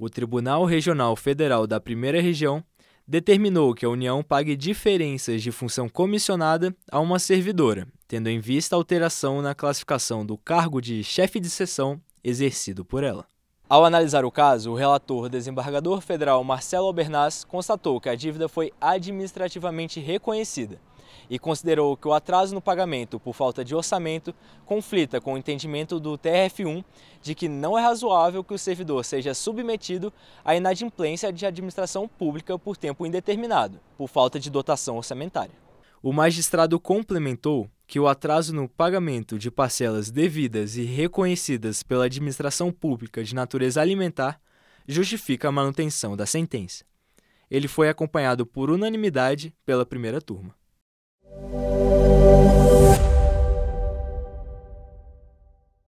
O Tribunal Regional Federal da Primeira Região determinou que a União pague diferenças de função comissionada a uma servidora, tendo em vista alteração na classificação do cargo de chefe de sessão exercido por ela. Ao analisar o caso, o relator desembargador federal Marcelo Albernaz constatou que a dívida foi administrativamente reconhecida e considerou que o atraso no pagamento por falta de orçamento conflita com o entendimento do TRF1 de que não é razoável que o servidor seja submetido à inadimplência de administração pública por tempo indeterminado, por falta de dotação orçamentária. O magistrado complementou que o atraso no pagamento de parcelas devidas e reconhecidas pela administração pública de natureza alimentar justifica a manutenção da sentença. Ele foi acompanhado por unanimidade pela primeira turma.